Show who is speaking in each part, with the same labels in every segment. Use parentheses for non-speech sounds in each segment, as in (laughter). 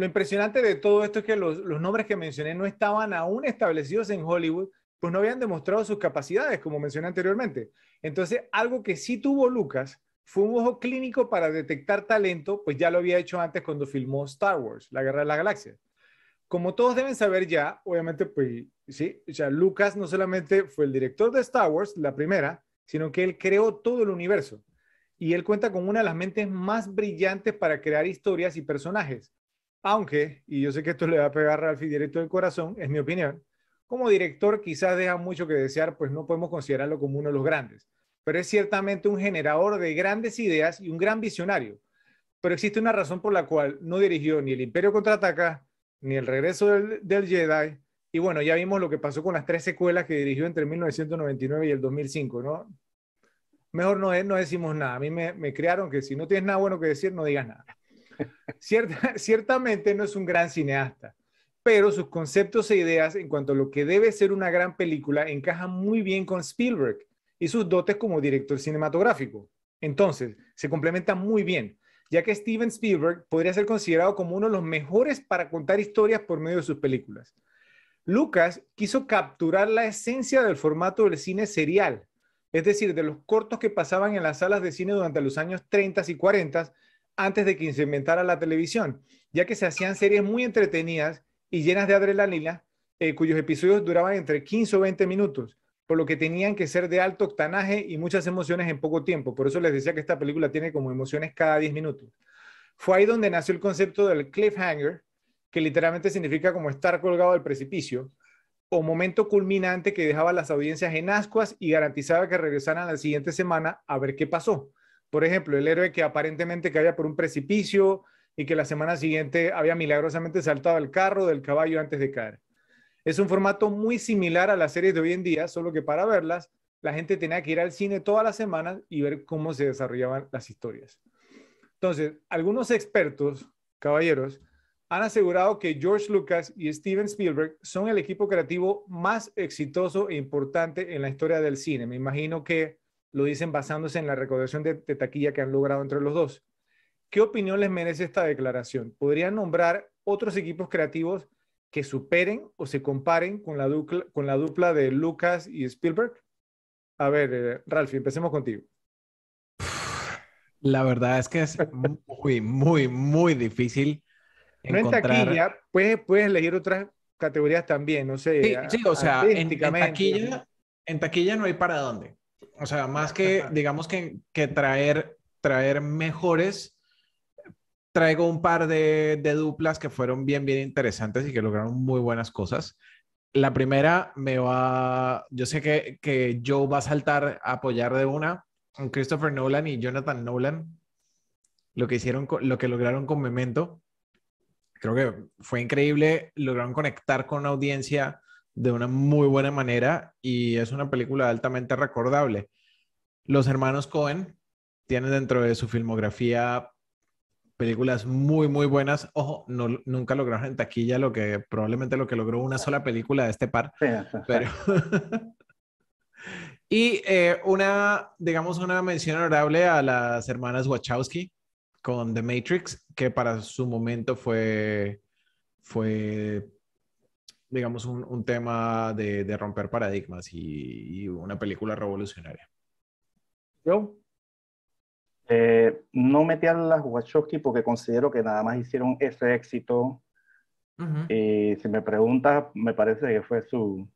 Speaker 1: lo impresionante de todo esto es que los, nombres que mencioné no estaban aún establecidos en Hollywood, pues no habían demostrado sus capacidades, como mencioné anteriormente. Entonces, algo que sí tuvo Lucas fue un ojo clínico para detectar talento, pues ya lo había hecho antes cuando filmó Star Wars, La Guerra de la Galaxia. Como todos deben saber ya, obviamente, pues sí, o Lucas no solamente fue el director de Star Wars, la primera, sino que él creó todo el universo. Y él cuenta con una de las mentes más brillantes para crear historias y personajes aunque, y yo sé que esto le va a pegar al directo del corazón, es mi opinión, como director quizás deja mucho que desear, pues no podemos considerarlo como uno de los grandes, pero es ciertamente un generador de grandes ideas y un gran visionario. Pero existe una razón por la cual no dirigió ni el Imperio Contraataca, ni el regreso del, Jedi, y bueno, ya vimos lo que pasó con las tres secuelas que dirigió entre 1999 y el 2005, ¿no? Mejor no, no decimos nada. A mí me, me crearon que si no tienes nada bueno que decir, no digas nada. (laughs) ciertamente no es un gran cineasta, pero sus conceptos e ideas en cuanto a lo que debe ser una gran película encajan muy bien con Spielberg y sus dotes como director cinematográfico. Entonces, se complementan muy bien, ya que Steven Spielberg podría ser considerado como uno de los mejores para contar historias por medio de sus películas. Lucas quiso capturar la esencia del formato del cine serial, es decir, de los cortos que pasaban en las salas de cine durante los años 30 y 40 antes de que se inventara la televisión, ya que se hacían series muy entretenidas y llenas de adrenalina, eh, cuyos episodios duraban entre 15 o 20 minutos, por lo que tenían que ser de alto octanaje y muchas emociones en poco tiempo. Por eso les decía que esta película tiene como emociones cada 10 minutos. Fue ahí donde nació el concepto del cliffhanger, que literalmente significa como estar colgado del precipicio, o momento culminante que dejaba a las audiencias en ascuas y garantizaba que regresaran la siguiente semana a ver qué pasó. Por ejemplo, el héroe que aparentemente caía por un precipicio y que la semana siguiente había milagrosamente saltado al carro del caballo antes de caer. Es un formato muy similar a las series de hoy en día, solo que para verlas la gente tenía que ir al cine todas las semanas y ver cómo se desarrollaban las historias. Entonces, algunos expertos, caballeros, han asegurado que George Lucas y Steven Spielberg son el equipo creativo más exitoso e importante en la historia del cine. Me imagino que lo dicen basándose en la recaudación de, taquilla que han logrado entre los dos. ¿Qué opinión les merece esta declaración? ¿Podrían nombrar otros equipos creativos que superen o se comparen con la dupla, de Lucas y Spielberg? A ver, eh, Ralf, Ralph, empecemos contigo.
Speaker 2: La verdad es que es muy, muy, muy difícil. No en taquilla, puedes, elegir otras categorías también, no sé. Sí, o sea, taquilla, en taquilla no hay para dónde. O sea, más que, digamos que, traer, traer mejores, traigo un par de, duplas que fueron bien, bien interesantes y que lograron muy buenas cosas. La primera me va, yo sé que, que Joe va a saltar a apoyar de una, con Christopher Nolan y Jonathan Nolan, lo que hicieron, lo que lograron con Memento. Creo que fue increíble, lograron conectar con audiencia de una muy buena manera y es una película altamente recordable. Los hermanos Cohen tienen dentro de su filmografía películas muy, muy buenas. Ojo, no, nunca lograron en taquilla lo que probablemente lo que logró una sola película de este par. pero... (laughs) y eh, una, digamos, una mención honorable a las hermanas Wachowski con The Matrix, que para su momento fue, fue digamos, un, tema de, romper paradigmas y,
Speaker 3: una película revolucionaria? Yo eh, no metí a las Wachowski porque considero que nada más hicieron ese éxito. Y si me preguntas, me parece que fue su,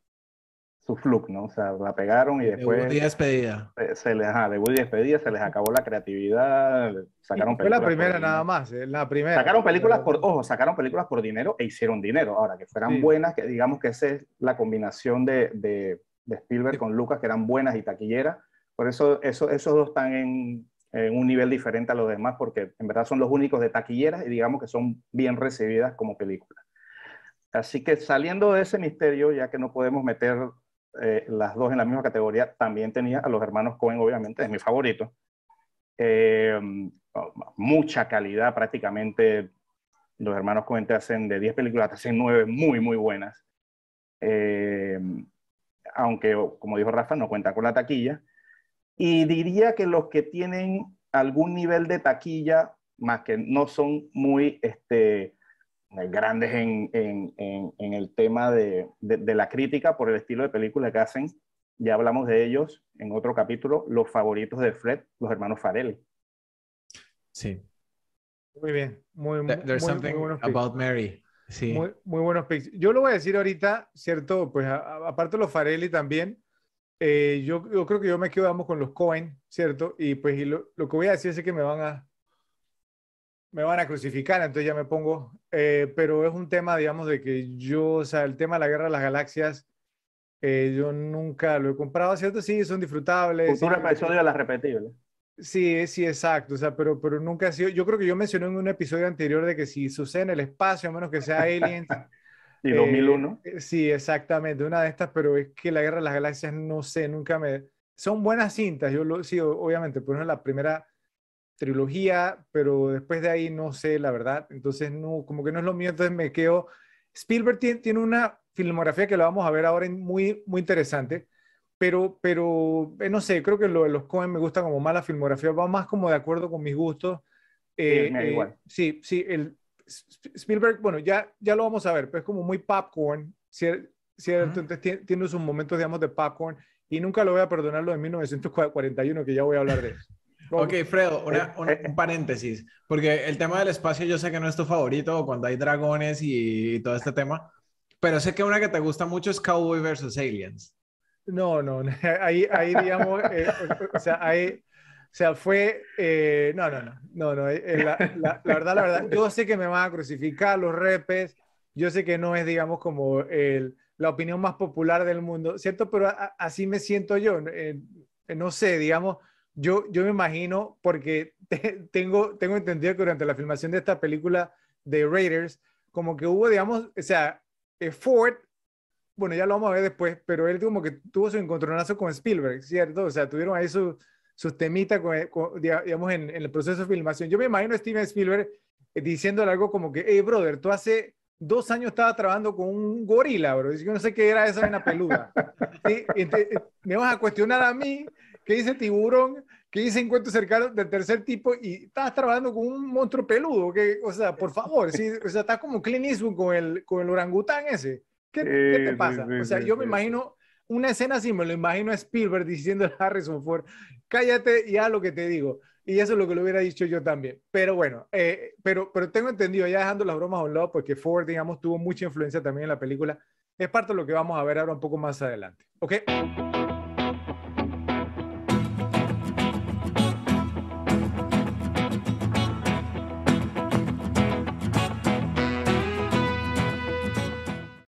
Speaker 3: su fluke, ¿no? O sea, la pegaron y después... De
Speaker 2: despedida.
Speaker 3: Se, se les, ajá, despedida, se les acabó la creatividad, sacaron películas... Fue la primera nada más, eh, la primera. Sacaron películas por, ojo, sacaron películas por dinero e hicieron dinero. Ahora, que fueran buenas, que digamos que esa es la combinación de, de, de Spielberg con Lucas, que eran buenas y taquilleras. Por eso, eso esos dos están en, en un nivel diferente a los demás, porque en verdad son los únicos de taquilleras y digamos que son bien recibidas como películas. Así que saliendo de ese misterio, ya que no podemos meter eh, las dos en la misma categoría. También tenía a los hermanos Cohen, obviamente, es mi favorito. Eh, mucha calidad prácticamente. Los hermanos Cohen te hacen de 10 películas, te hacen 9 muy, muy buenas. Eh, aunque, como dijo Rafa, no cuenta con la taquilla. Y diría que los que tienen algún nivel de taquilla, más que no son muy este, grandes en, en, en, en el tema de, de, de, la crítica por el estilo de película que hacen. Ya hablamos de ellos en otro capítulo, los favoritos de Fred, los hermanos Farelli. Sí. Muy
Speaker 1: bien. Muy, There's something about Mary. Sí. Muy, buenos Yo lo voy a decir ahorita, ¿cierto? Pues aparte de los Farelli también, eh, yo, yo, creo que yo me quedo, con los Cohen, ¿cierto? Y pues lo, que voy a decir es que me van a, me van a crucificar, entonces ya me pongo, eh, pero es un tema, digamos, de que yo, o sea, el tema de la guerra de las galaxias, eh, yo nunca lo he comprado, ¿cierto? Sí, son disfrutables. ¿Un sí, episodio de las repetibles. Sí, sí, exacto, o sea, pero, pero nunca ha sido, yo creo que yo mencioné en un episodio anterior de que si sucede en el espacio, a menos que sea Alien.
Speaker 3: y 2001.
Speaker 1: Sí, exactamente, una de estas, pero es que la guerra de las galaxias, no sé, nunca me... Son buenas cintas, yo lo, sí, obviamente, pero no la primera trilogía, pero después de ahí no sé, la verdad. Entonces, no, como que no es lo mío, entonces me quedo. Spielberg tiene, una filmografía que la vamos a ver ahora muy, muy interesante, pero, pero eh, no sé, creo que lo de los Cohen me gusta como más la filmografía, va más como de acuerdo con mis gustos. sí, eh, eh, igual. sí, sí, el Spielberg, bueno, ya, ya lo vamos a ver, pero es como muy popcorn, ¿cierto? Entonces tiene, tiene sus momentos, digamos, de popcorn y nunca lo voy a perdonar lo de 1941, que ya voy a hablar de eso.
Speaker 2: Ok, Fredo, eh, eh, un eh. paréntesis, porque el tema del espacio yo sé que no es tu favorito cuando hay dragones y, todo este tema, pero sé que una que te gusta mucho es Cowboy versus Aliens.
Speaker 1: No, no, (laughs) ahí, digamos, o sea, ahí, o sea, fue, no, no, no, no, no, la, verdad, la verdad, yo sé que me van a crucificar los repes, yo sé que no es, digamos, como la opinión más popular del mundo, ¿cierto? Pero así me siento yo, no sé, digamos, yo, yo me imagino, porque (laughs) tengo, tengo entendido que durante la filmación de esta película de Raiders, como que hubo, digamos, o sea, eh, Ford, bueno, ya lo vamos a ver después, pero él como que tuvo su encontronazo con Spielberg, ¿cierto? O sea, tuvieron ahí sus temitas, eh, digamos, en, el proceso de filmación. Yo me imagino a Steven Spielberg eh, diciéndole algo como que, hey, brother, tú hace dos años estaba trabajando con un gorila, bro. Yo no sé qué era esa una peluda. (laughs) me vas a cuestionar a mí ¿Qué dice tiburón? ¿Qué dice encuentro cercano del tercer tipo? Y estás trabajando con un monstruo peludo. Que, o sea, por favor, o sea, estás como Clint con el, con el orangután ese. ¿Qué, te pasa? o sea, yo me imagino una escena así, me lo imagino a Spielberg diciendo a Harrison Ford, cállate y haz lo que te digo. Y eso es lo que le hubiera dicho yo también. Pero bueno, eh, pero, pero tengo entendido, ya dejando las bromas a un lado, porque Ford, digamos, tuvo mucha influencia también en la película. Es parte de lo que vamos a ver ahora un poco más adelante. ¿Ok?